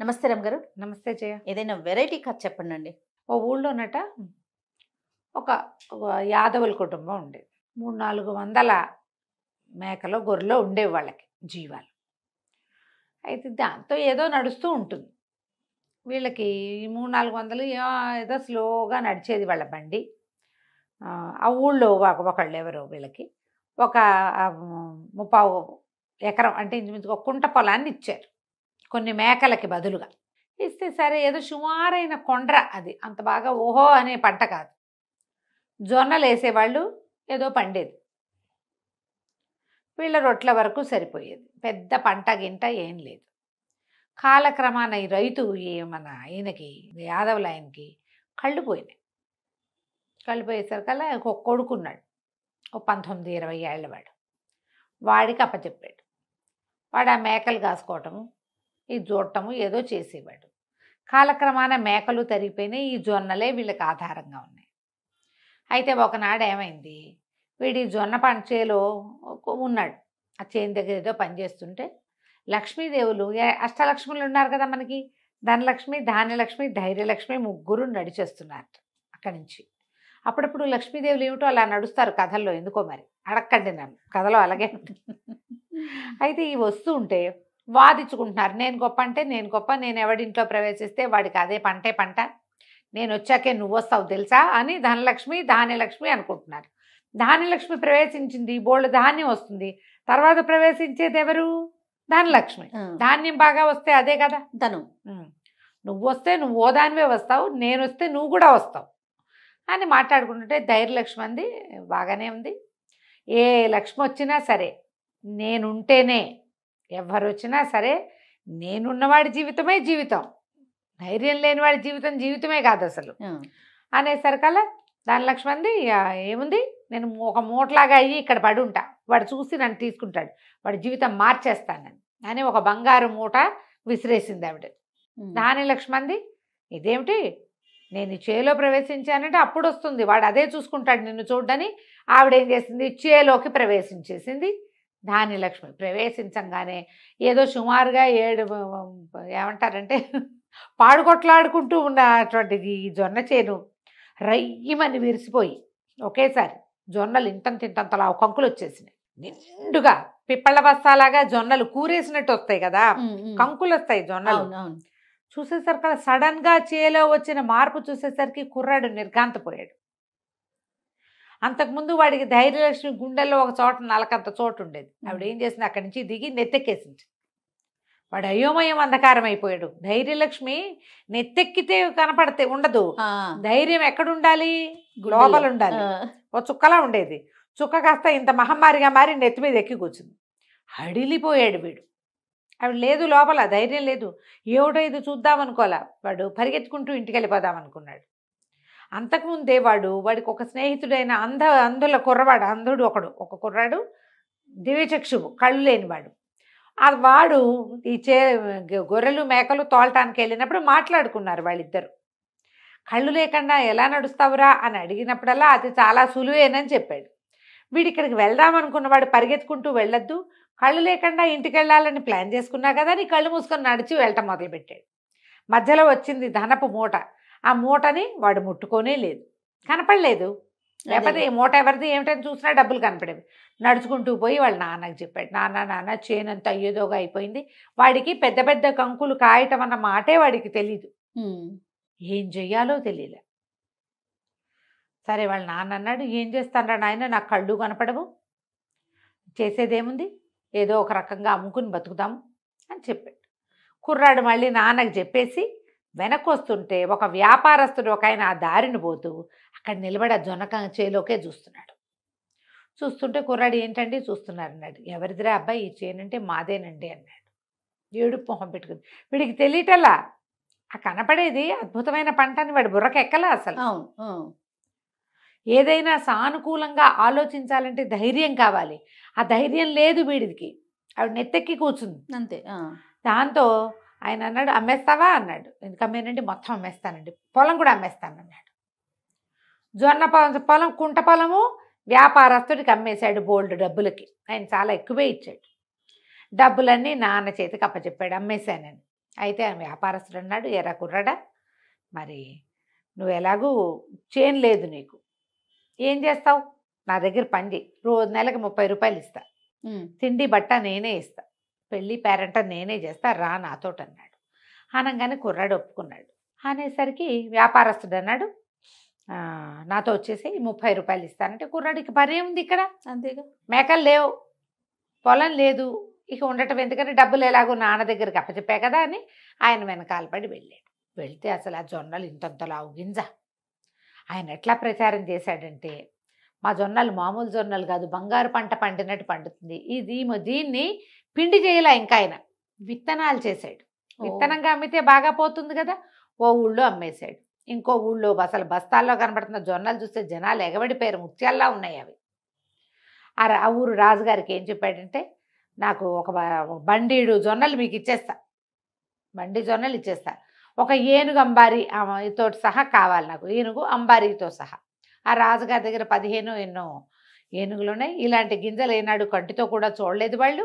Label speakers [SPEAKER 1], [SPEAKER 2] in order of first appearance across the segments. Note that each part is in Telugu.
[SPEAKER 1] నమస్తే రమ్ గారు నమస్తే జయ ఏదైనా వెరైటీ కథ చెప్పండి అండి ఓ ఊళ్ళోనట ఒక యాదవుల కుటుంబం ఉండేది మూడు నాలుగు వందల మేకలో గొర్రెలో ఉండేవి వాళ్ళకి జీవాలు అయితే దాంతో ఏదో నడుస్తూ ఉంటుంది వీళ్ళకి మూడు నాలుగు వందలు ఏదో స్లోగా నడిచేది వాళ్ళ బండి ఆ ఊళ్ళో ఒకళ్ళు ఎవరో వీళ్ళకి ఒక ముప్పావు ఎకరం అంటే ఇంచుమించు ఒక కుంట పొలాన్ని ఇచ్చారు కొన్ని మేకలకి బదులుగా ఇస్తే సరే ఏదో సుమారైన కొండ్ర అది అంత బాగా ఓహో అనే పంట కాదు జొన్నలు వేసేవాళ్ళు ఏదో పండేది వీళ్ళ రొట్ల వరకు సరిపోయేది పెద్ద పంట గింట ఏం లేదు కాలక్రమాన ఈ రైతు మన ఆయనకి యాదవులు ఆయనకి కళ్ళు పోయినాయి కళ్ళు పోయేసరికల్లా ఒక కొడుకున్నాడు ఓ పంతొమ్మిది ఇరవై ఏళ్ళవాడు వాడికి అప్పచెప్పాడు వాడు ఆ మేకలు కాసుకోవటము ఈ చూడటము ఏదో చేసేవాడు కాలక్రమాన మేకలు తరిగిపోయినాయి ఈ జొన్నలే వీళ్ళకి ఆధారంగా ఉన్నాయి అయితే ఒకనాడు ఏమైంది వీడి జొన్న పంచేలో ఉన్నాడు ఆ చేను దగ్గర ఏదో పనిచేస్తుంటే లక్ష్మీదేవులు అష్టలక్ష్ములు ఉన్నారు కదా మనకి ధనలక్ష్మి ధాన్యలక్ష్మి ధైర్యలక్ష్మి ముగ్గురు నడిచేస్తున్నారు అక్కడి నుంచి అప్పుడప్పుడు లక్ష్మీదేవులు ఏమిటో అలా నడుస్తారు కథల్లో ఎందుకో మరి అడక్కండి నన్ను కథలో అలాగే అయితే ఈ వస్తూ ఉంటే వాదించుకుంటున్నారు నేను గొప్ప అంటే నేను గొప్ప నేను ఎవడింట్లో ప్రవేశిస్తే వాడికి అదే పంటే పంట నేను వచ్చాకే నువ్వు వస్తావు తెలుసా అని ధనలక్ష్మి ధాన్యలక్ష్మి అనుకుంటున్నారు ధాన్యలక్ష్మి ప్రవేశించింది బోల్డ్ ధాన్యం వస్తుంది తర్వాత ప్రవేశించేది ఎవరు ధనలక్ష్మి ధాన్యం బాగా వస్తే అదే కదా ధను నువ్వు వస్తే నువ్వు ఓ దానివే వస్తావు నేను వస్తే నువ్వు కూడా వస్తావు అని మాట్లాడుకుంటుంటే ధైర్యలక్ష్మి అంది బాగానే ఉంది ఏ లక్ష్మి వచ్చినా సరే నేనుంటేనే ఎవరు వచ్చినా సరే నేనున్నవాడి జీవితమే జీవితం ధైర్యం లేనివాడి జీవితం జీవితమే కాదు అసలు అనేసరికల్లా దాని లక్ష్మంది ఏముంది నేను ఒక మూటలాగా అయ్యి ఇక్కడ పడి ఉంటా వాడు చూసి నన్ను తీసుకుంటాడు వాడి జీవితం మార్చేస్తాను అని ఒక బంగారు మూట విసిరేసింది ఆవిడ దాని లక్ష్మంది ఇదేమిటి నేను చేలో ప్రవేశించానంటే అప్పుడు వస్తుంది వాడు అదే చూసుకుంటాడు నిన్ను చూడ్డని ఆవిడేం చేసింది చేలోకి ప్రవేశించేసింది ధాన్యలక్ష్మి ప్రవేశించంగానే ఏదో సుమారుగా ఏడు ఏమంటారంటే పాడుకొట్లాడుకుంటూ ఉన్నటువంటిది ఈ జొన్న చేను రయ్యమని విరిసిపోయి ఒకేసారి జొన్నలు ఇంతంత ఇంతంతలా కంకులు వచ్చేసినాయి నిండుగా పిప్పళ్ళ బస్తాలాగా జొన్నలు కూరేసినట్టు వస్తాయి కదా కంకులు వస్తాయి జొన్నలు చూసేసరికి సడన్ గా చేలో వచ్చిన మార్పు చూసేసరికి కుర్రాడు నిర్గాంతపోయాడు అంతకుముందు వాడికి ధైర్యలక్ష్మి గుండెల్లో ఒక చోట నలకంత చోటు ఉండేది ఆవిడ ఏం చేసింది అక్కడి నుంచి దిగి నెత్తెక్కేసింది వాడు అయోమయం అంధకారం అయిపోయాడు ధైర్యలక్ష్మి నెత్తెక్కితే కనపడితే ఉండదు ధైర్యం ఎక్కడుండాలి గ్లోబల్ ఉండాలి ఓ చుక్కలా ఉండేది చుక్క కాస్త ఇంత మహమ్మారిగా మారి నెత్తి మీద ఎక్కి కూర్చుంది అడిలిపోయాడు వీడు ఆవిడ లేదు లోపల ధైర్యం లేదు ఏమిటో ఇది చూద్దామనుకోలే వాడు పరిగెత్తుకుంటూ ఇంటికి వెళ్ళిపోదాం అనుకున్నాడు అంతకుముందే వాడు వాడికి ఒక స్నేహితుడైన అంధ అంధుల కుర్రవాడు అంధుడు ఒకడు ఒక కుర్రాడు దివ్యచక్షువు కళ్ళు లేనివాడు ఆ వాడు ఈ చే గొర్రెలు మేకలు తోలటానికి వెళ్ళినప్పుడు మాట్లాడుకున్నారు వాళ్ళిద్దరు కళ్ళు లేకుండా ఎలా నడుస్తావురా అని అడిగినప్పుడల్లా అది చాలా సులువేనని చెప్పాడు వీడు ఇక్కడికి వెళ్దాం అనుకున్నవాడు పరిగెత్తుకుంటూ వెళ్ళొద్దు కళ్ళు లేకుండా ఇంటికి వెళ్ళాలని ప్లాన్ చేసుకున్నా కదా నీ కళ్ళు మూసుకొని నడిచి వెళ్ళటం మొదలుపెట్టాడు మధ్యలో వచ్చింది ధనపు మూట ఆ మూటని వాడు ముట్టుకోనే లేదు కనపడలేదు లేకపోతే ఈ మూట ఎవరిది ఏమిటని చూసినా డబ్బులు కనపడేవి నడుచుకుంటూ పోయి వాళ్ళ నాన్నకు చెప్పాడు నాన్న నాన్న చేనంత అయ్యేదోగా అయిపోయింది వాడికి పెద్ద పెద్ద కంకులు కాయటం అన్న మాటే వాడికి తెలీదు ఏం చెయ్యాలో తెలియలే సరే వాళ్ళ నాన్న అన్నాడు ఏం చేస్తానరా నాయన నాకు కళ్ళు కనపడవు చేసేదేముంది ఏదో ఒక రకంగా అమ్ముకుని బతుకుదాము అని చెప్పాడు కుర్రాడు మళ్ళీ నాన్నకు చెప్పేసి వెనకొస్తుంటే ఒక వ్యాపారస్తుడు ఒక ఆయన ఆ దారిని పోతూ అక్కడ నిలబడ జొనక చేలోకే చూస్తున్నాడు చూస్తుంటే కుర్రాడు ఏంటండి చూస్తున్నారు అన్నాడు ఎవరిదిరా అబ్బాయి ఈ చేయనంటే మాదేనండి అన్నాడు ఏడు మొహం పెట్టుకుంది వీడికి తెలియటలా ఆ కనపడేది అద్భుతమైన పంట అని వాడు ఎక్కల అసలు ఏదైనా సానుకూలంగా ఆలోచించాలంటే ధైర్యం కావాలి ఆ ధైర్యం లేదు వీడికి ఆవిడ నెత్తెక్కి కూర్చుంది అంతే దాంతో ఆయన అన్నాడు అమ్మేస్తావా అన్నాడు ఎందుకమ్మేనండి మొత్తం అమ్మేస్తానండి పొలం కూడా అమ్మేస్తాను అన్నాడు జొన్న పొలం పొలం కుంట పొలము వ్యాపారస్తుడికి అమ్మేశాడు బోల్డ్ డబ్బులకి ఆయన చాలా ఎక్కువే ఇచ్చాడు డబ్బులన్నీ నాన్న చేతికి అప్పచెప్పాడు అమ్మేశానని అయితే ఆయన వ్యాపారస్తుడు అన్నాడు ఎరా కుర్రాడా మరి నువ్వు ఎలాగూ చేయను లేదు నీకు ఏం చేస్తావు నా దగ్గర పని చేయి రోజు నెలకు ముప్పై రూపాయలు ఇస్తా తిండి బట్ట నేనే ఇస్తా పెళ్ళి పేరంట నేనే చేస్తా రా అన్నాడు అనగానే కుర్రాడు ఒప్పుకున్నాడు అనేసరికి వ్యాపారస్తుడు అన్నాడు నాతో వచ్చేసి ముప్పై రూపాయలు ఇస్తానంటే కుర్రాడు ఇక పని ఏముంది ఇక్కడ అంతేగా మేకలు లేవు పొలం లేదు ఇక ఉండటం ఎందుకంటే డబ్బులు ఎలాగో నాన్న దగ్గరికి అప్పచెప్పా కదా అని ఆయన వెనకాల పడి వెళ్ళాడు వెళ్తే అసలు ఆ జొన్నలు ఇంతంతలా గింజ ఆయన ఎట్లా ప్రచారం చేశాడంటే మా జొన్నలు మామూలు జొన్నలు కాదు బంగారు పంట పండినట్టు పండుతుంది ఇది దీన్ని పిండి చేయలే ఇంకా ఆయన విత్తనాలు చేశాడు విత్తనంగా అమ్మితే బాగా పోతుంది కదా ఓ ఊళ్ళో అమ్మేశాడు ఇంకో ఊళ్ళో అసలు బస్తాల్లో కనబడుతున్న జొన్నలు చూస్తే జనాలు ఎగబడిపోయారు ముత్యాల్లా ఉన్నాయి అవి ఆ ఊరు రాజుగారికి ఏం చెప్పాడంటే నాకు ఒక బండీడు జొన్నలు మీకు ఇచ్చేస్తా బండి జొన్నలు ఇచ్చేస్తా ఒక ఏనుగు అంబారి తోటి సహా కావాలి నాకు ఏనుగు అంబారీతో సహా ఆ రాజుగారి దగ్గర పదిహేను ఎన్నో ఏనుగులు ఉన్నాయి ఇలాంటి గింజలు ఏనాడు కంటితో కూడా చూడలేదు వాళ్ళు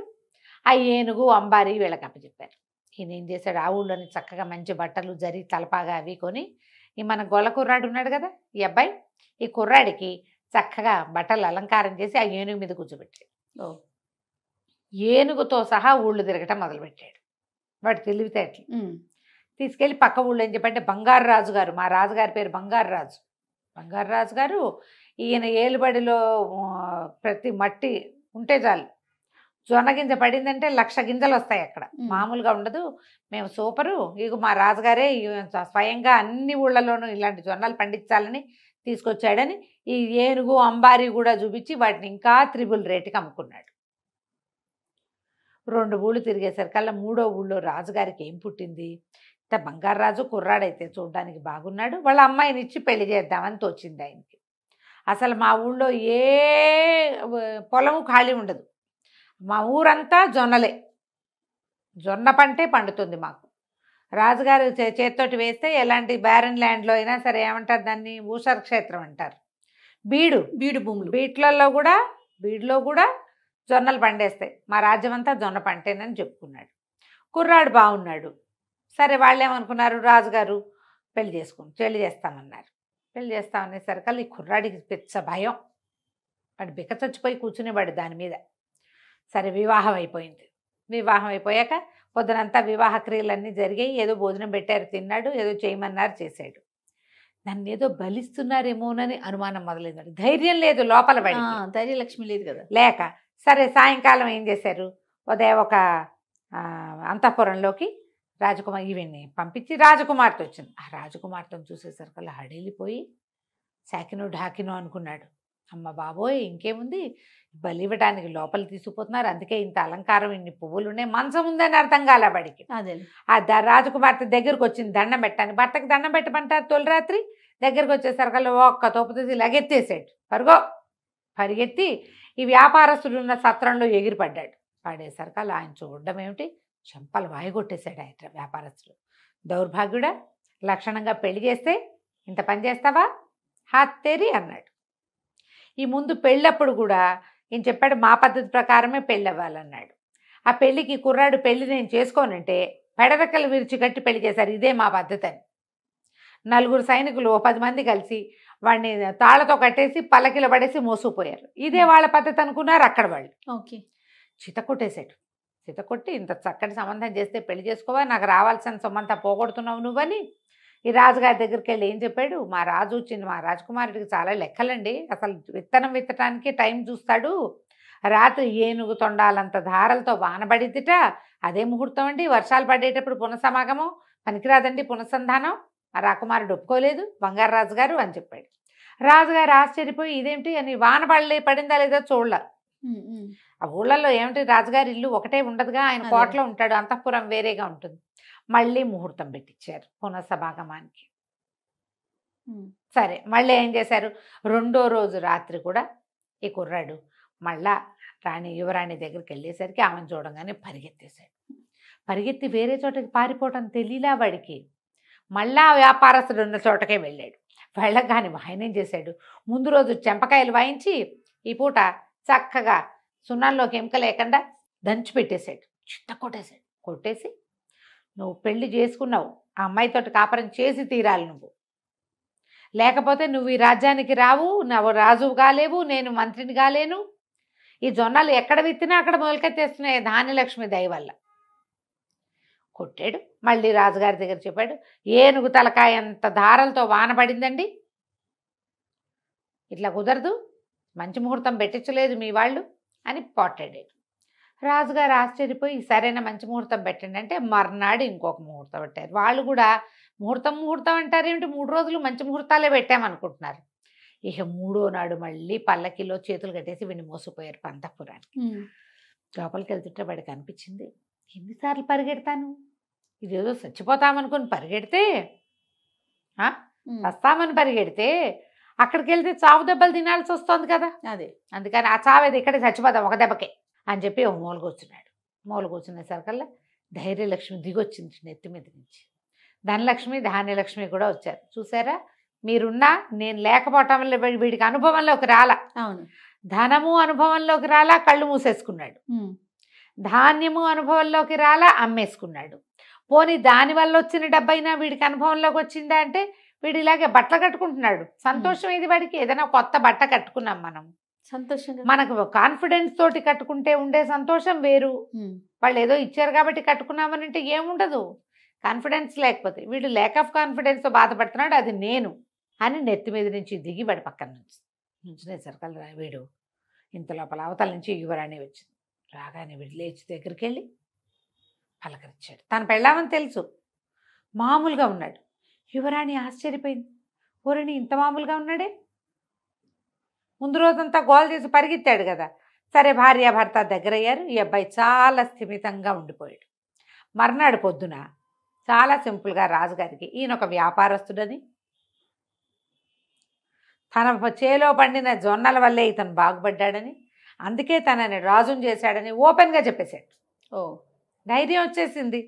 [SPEAKER 1] ఆ ఏనుగు అంబారి వీళ్ళకి అప్పచెప్పారు ఈయన ఏం చేశాడు ఆ ఊళ్ళోని చక్కగా మంచి బట్టలు జరి తలపాగా అవి కొని ఈ మన గొల్ల కుర్రాడు ఉన్నాడు కదా ఈ అబ్బాయి ఈ కుర్రాడికి చక్కగా బట్టలు అలంకారం చేసి ఆ ఏనుగు మీద కూర్చోబెట్టాడు ఏనుగుతో సహా ఊళ్ళు తిరగటం మొదలుపెట్టాడు వాడు తెలివితేటలు తీసుకెళ్ళి పక్క ఊళ్ళో ఏం చెప్పంటే బంగారు రాజు గారు మా రాజుగారి పేరు బంగారు రాజు బంగారు రాజు గారు ఈయన ఏలుబడిలో ప్రతి మట్టి ఉంటే చాలు జొన్న గింజ పడిందంటే లక్ష గింజలు వస్తాయి అక్కడ మామూలుగా ఉండదు మేము సూపరు ఇక మా రాజుగారే స్వయంగా అన్ని ఊళ్ళలోనూ ఇలాంటి జొన్నలు పండించాలని తీసుకొచ్చాడని ఈ ఏనుగు అంబారి కూడా చూపించి వాటిని ఇంకా త్రిబుల్ రేటుకి అమ్ముకున్నాడు రెండు ఊళ్ళు తిరిగేసరికల్లా మూడో ఊళ్ళో రాజుగారికి ఏం పుట్టింది ఇంత రాజు కుర్రాడైతే చూడడానికి బాగున్నాడు వాళ్ళ అమ్మాయిని ఇచ్చి పెళ్లి చేద్దామని తోచింది ఆయనకి అసలు మా ఊళ్ళో ఏ పొలము ఖాళీ ఉండదు మా ఊరంతా జొన్నలే జొన్న పంటే పండుతుంది మాకు రాజుగారు చేత్తోటి వేస్తే ఎలాంటి బ్యారన్ ల్యాండ్లో అయినా సరే ఏమంటారు దాన్ని భూషర్ క్షేత్రం అంటారు బీడు బీడు భూములు బీట్లలో కూడా బీడులో కూడా జొన్నలు పండేస్తాయి మా రాజ్యం అంతా జొన్న పంటేనని చెప్పుకున్నాడు కుర్రాడు బాగున్నాడు సరే వాళ్ళు ఏమనుకున్నారు రాజుగారు పెళ్లి చేసుకుని పెళ్లి చేస్తామన్నారు పెళ్లి చేస్తామనేసరికల్ ఈ కుర్రాడికి పిచ్చ భయం వాడు బిక చచ్చిపోయి కూర్చునేవాడు దాని మీద సరే వివాహం అయిపోయింది వివాహం అయిపోయాక పొద్దునంతా వివాహ క్రియలన్నీ జరిగాయి ఏదో భోజనం పెట్టారు తిన్నాడు ఏదో చేయమన్నారు చేశాడు నన్ను ఏదో బలిస్తున్నారేమోనని అనుమానం మొదలైంది ధైర్యం లేదు లోపల పడి ధైర్యలక్ష్మి లేదు కదా లేక సరే సాయంకాలం ఏం చేశారు ఉదయం ఒక అంతఃపురంలోకి రాజకుమార్ ఈవెన్ని పంపించి రాజకుమార్తె వచ్చింది ఆ రాజకుమార్తెను చూసేసరికల్లా హడేలిపోయి శాకినో ఢాకినో అనుకున్నాడు అమ్మ బాబోయ్ ఇంకేముంది ఇవ్వడానికి లోపల తీసుకుపోతున్నారు అందుకే ఇంత అలంకారం ఇన్ని పువ్వులు ఉన్నాయి మంచం ఉందని అర్థం కాలే బడికి అదే రాజకుమార్తె దగ్గరకు వచ్చింది దండం పెట్టాను భర్తకి దండం పెట్టమంటారు తొలి రాత్రి దగ్గరకు వచ్చేసరికల్లా ఒక్క తోపు తీసి లగెత్తేసాడు పరుగో పరిగెత్తి ఈ వ్యాపారస్తుడు ఉన్న సత్రంలో ఎగిరిపడ్డాడు పడేసరికల్లా ఆయన చూడడం ఏమిటి చెంపలు కొట్టేశాడు ఆయన వ్యాపారస్తులు దౌర్భాగ్యుడా లక్షణంగా పెళ్లి చేస్తే ఇంత పని చేస్తావా హాత్తేరి అన్నాడు ఈ ముందు పెళ్ళప్పుడు కూడా ఈయన చెప్పాడు మా పద్ధతి ప్రకారమే పెళ్ళి అవ్వాలన్నాడు ఆ పెళ్ళికి కుర్రాడు పెళ్ళి నేను చేసుకోనంటే పెడరకలు విరిచి కట్టి పెళ్లి చేశారు ఇదే మా పద్ధతి అని నలుగురు సైనికులు పది మంది కలిసి వాడిని తాళతో కట్టేసి పల్లకిలో పడేసి మోసుకుపోయారు ఇదే వాళ్ళ పద్ధతి అనుకున్నారు అక్కడ వాళ్ళు ఓకే చిత కొట్టి ఇంత చక్కటి సంబంధం చేస్తే పెళ్లి చేసుకోవా నాకు రావాల్సిన సొమ్మంతా పోగొడుతున్నావు నువ్వని ఈ రాజుగారి దగ్గరికి వెళ్ళి ఏం చెప్పాడు మా రాజు వచ్చింది మా రాజకుమారుడికి చాలా లెక్కలండి అసలు విత్తనం విత్తటానికి టైం చూస్తాడు రాత్రి ఏనుగు తొండాలంత ధారలతో వానబడిద్దిట అదే ముహూర్తం అండి వర్షాలు పడేటప్పుడు పునఃసమాగమం పనికిరాదండి పునఃసంధానం ఆ రాకుమారుడు ఒప్పుకోలేదు బంగారు గారు అని చెప్పాడు రాజుగారు ఆశ్చర్యపోయి ఇదేమిటి అని వాన పడలే పడిందా లేదా చూడలే ఆ ఊళ్ళల్లో ఏమిటి రాజుగారి ఇల్లు ఒకటే ఉండదుగా ఆయన కోటలో ఉంటాడు అంతఃపురం వేరేగా ఉంటుంది మళ్ళీ ముహూర్తం పెట్టించారు పునఃసభాగమానికి సరే మళ్ళీ ఏం చేశారు రెండో రోజు రాత్రి కూడా ఈ కుర్రాడు మళ్ళా రాణి యువరాణి దగ్గరికి వెళ్ళేసరికి ఆమెను చూడంగానే పరిగెత్తేశాడు పరిగెత్తి వేరే చోటకి పారిపోవటం తెలియలా వాడికి మళ్ళా వ్యాపారస్తుడు ఉన్న చోటకే వెళ్ళాడు వెళ్ళగానే ఆయన ఏం చేశాడు ముందు రోజు చెంపకాయలు వాయించి ఈ పూట చక్కగా సున్నాల్లోకి కెమిక లేకుండా దంచి పెట్టేశాడు చిట్ట కొట్టేశాడు కొట్టేసి నువ్వు పెళ్లి చేసుకున్నావు ఆ అమ్మాయితో కాపురం చేసి తీరాలి నువ్వు లేకపోతే నువ్వు ఈ రాజ్యానికి రావు నువ్వు రాజు కాలేవు నేను మంత్రిని కాలేను ఈ జొన్నలు ఎక్కడ విత్తినా అక్కడ మొలకెత్తేస్తున్నాయి ధాన్యలక్ష్మి దయ వల్ల కొట్టాడు మళ్ళీ రాజుగారి దగ్గర చెప్పాడు ఏనుగు తలకాయ అంత ధారలతో వాన పడిందండి ఇట్లా కుదరదు మంచి ముహూర్తం పెట్టించలేదు మీ వాళ్ళు అని పోట్టాడాడు రాజుగారు ఆశ్చర్యపోయి సరైన మంచి ముహూర్తం పెట్టండి అంటే మర్నాడు ఇంకొక ముహూర్తం పెట్టారు వాళ్ళు కూడా ముహూర్తం ముహూర్తం అంటారు ఏమిటి మూడు రోజులు మంచి ముహూర్తాలే పెట్టామనుకుంటున్నారు ఇక మూడో నాడు మళ్ళీ పల్లకిలో చేతులు కట్టేసి విని మోసిపోయారు పంతపురానికి లోపలికి వెళ్తుంటే వాడికి అనిపించింది ఎన్నిసార్లు పరిగెడతాను ఇదేదో చచ్చిపోతామనుకుని పరిగెడితే వస్తామని పరిగెడితే అక్కడికి వెళ్తే చావు దెబ్బలు తినాల్సి వస్తుంది కదా అదే అందుకని ఆ చావు అయితే ఇక్కడే చచ్చిపోతాం ఒక దెబ్బకే అని చెప్పి ఒక మూల కూర్చున్నాడు మూల కూర్చునేసరికల్లా ధైర్యలక్ష్మి దిగొచ్చింది నెత్తి మీద నుంచి ధనలక్ష్మి ధాన్యలక్ష్మి కూడా వచ్చారు చూసారా మీరున్నా నేను లేకపోవటం వల్ల వీడికి అనుభవంలోకి రాలా అవును ధనము అనుభవంలోకి రాలా కళ్ళు మూసేసుకున్నాడు ధాన్యము అనుభవంలోకి రాలా అమ్మేసుకున్నాడు పోనీ దానివల్ల వచ్చిన డబ్బైనా వీడికి అనుభవంలోకి వచ్చిందా అంటే వీడు ఇలాగే బట్టలు కట్టుకుంటున్నాడు సంతోషం ఇది వాడికి ఏదైనా కొత్త బట్ట కట్టుకున్నాం మనం సంతోషంగా మనకు కాన్ఫిడెన్స్ తోటి కట్టుకుంటే ఉండే సంతోషం వేరు వాళ్ళు ఏదో ఇచ్చారు కాబట్టి కట్టుకున్నామని అంటే ఏముండదు కాన్ఫిడెన్స్ లేకపోతే వీడు ల్యాక్ ఆఫ్ కాన్ఫిడెన్స్తో బాధపడుతున్నాడు అది నేను అని నెత్తి మీద నుంచి దిగి వాడి పక్కన నుంచి రా వీడు ఇంత లోపల అవతల నుంచి యువరాణి వచ్చింది రాగానే వీడు లేచి దగ్గరికి వెళ్ళి పలకరించాడు తను పెళ్ళామని తెలుసు మామూలుగా ఉన్నాడు యువరాణి ఆశ్చర్యపోయింది ఊరిని ఇంత మామూలుగా ఉన్నాడే ముందు రోజంతా గోలు చేసి పరిగెత్తాడు కదా సరే భార్య భర్త దగ్గరయ్యారు ఈ అబ్బాయి చాలా స్థిమితంగా ఉండిపోయాడు మర్నాడు పొద్దున చాలా సింపుల్గా రాజుగారికి ఈయన ఒక వ్యాపారస్తుడని తన చేలో పండిన జొన్నల వల్లే ఇతను బాగుపడ్డాడని అందుకే తనని రాజును చేశాడని ఓపెన్గా చెప్పేశాడు ఓ ధైర్యం వచ్చేసింది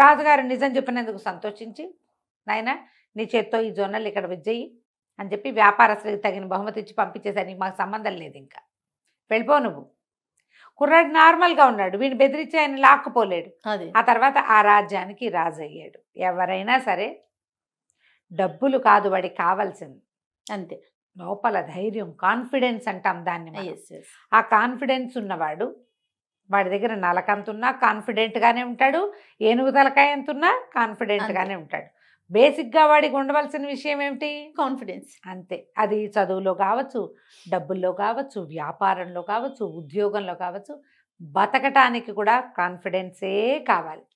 [SPEAKER 1] రాజుగారు నిజం చెప్పినందుకు సంతోషించి నాయన నీ చేత్తో ఈ జొన్నలు ఇక్కడ విజ్జయి అని చెప్పి వ్యాపారస్తులకు తగిన బహుమతి ఇచ్చి పంపించేసరికి మాకు సంబంధం లేదు ఇంకా వెళ్ళిపో నువ్వు కుర్రాడు నార్మల్గా ఉన్నాడు వీడిని బెదిరించి ఆయన లాక్కుపోలేడు ఆ తర్వాత ఆ రాజ్యానికి రాజు అయ్యాడు ఎవరైనా సరే డబ్బులు కాదు వాడికి కావాల్సింది అంతే లోపల ధైర్యం కాన్ఫిడెన్స్ అంటాం దాన్ని ఆ కాన్ఫిడెన్స్ ఉన్నవాడు వాడి దగ్గర నలకంతున్నా కాన్ఫిడెంట్గానే ఉంటాడు ఏనుగు తలకాయ ఎంతున్నా కాన్ఫిడెంట్గానే ఉంటాడు బేసిక్గా వాడికి ఉండవలసిన విషయం ఏమిటి కాన్ఫిడెన్స్ అంతే అది చదువులో కావచ్చు డబ్బుల్లో కావచ్చు వ్యాపారంలో కావచ్చు ఉద్యోగంలో కావచ్చు బతకటానికి కూడా కాన్ఫిడెన్సే కావాలి